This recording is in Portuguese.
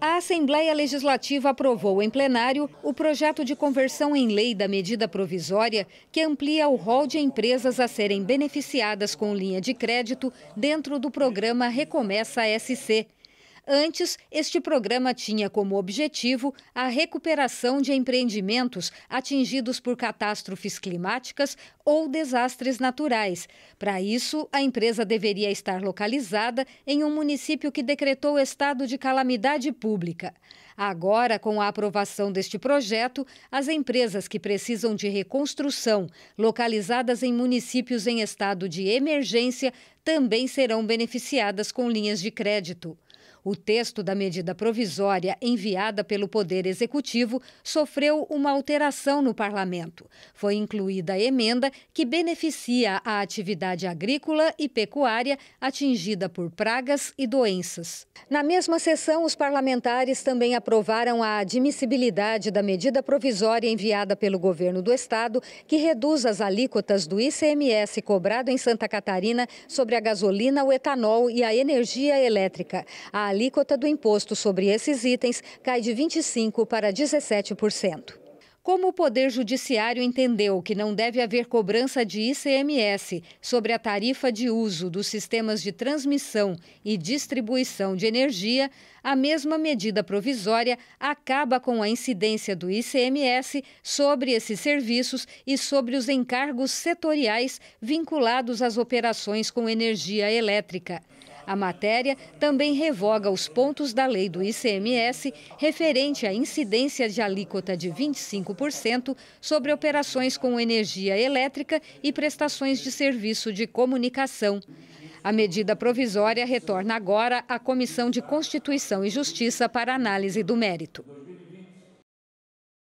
A Assembleia Legislativa aprovou em plenário o projeto de conversão em lei da medida provisória que amplia o rol de empresas a serem beneficiadas com linha de crédito dentro do programa Recomeça SC. Antes, este programa tinha como objetivo a recuperação de empreendimentos atingidos por catástrofes climáticas ou desastres naturais. Para isso, a empresa deveria estar localizada em um município que decretou estado de calamidade pública. Agora, com a aprovação deste projeto, as empresas que precisam de reconstrução, localizadas em municípios em estado de emergência, também serão beneficiadas com linhas de crédito. O texto da medida provisória enviada pelo Poder Executivo sofreu uma alteração no parlamento. Foi incluída a emenda que beneficia a atividade agrícola e pecuária atingida por pragas e doenças. Na mesma sessão, os parlamentares também aprovaram a admissibilidade da medida provisória enviada pelo governo do estado que reduz as alíquotas do ICMS cobrado em Santa Catarina sobre a gasolina, o etanol e a energia elétrica. A alíquota do imposto sobre esses itens cai de 25% para 17%. Como o Poder Judiciário entendeu que não deve haver cobrança de ICMS sobre a tarifa de uso dos sistemas de transmissão e distribuição de energia, a mesma medida provisória acaba com a incidência do ICMS sobre esses serviços e sobre os encargos setoriais vinculados às operações com energia elétrica. A matéria também revoga os pontos da lei do ICMS referente à incidência de alíquota de 25% sobre operações com energia elétrica e prestações de serviço de comunicação. A medida provisória retorna agora à Comissão de Constituição e Justiça para análise do mérito.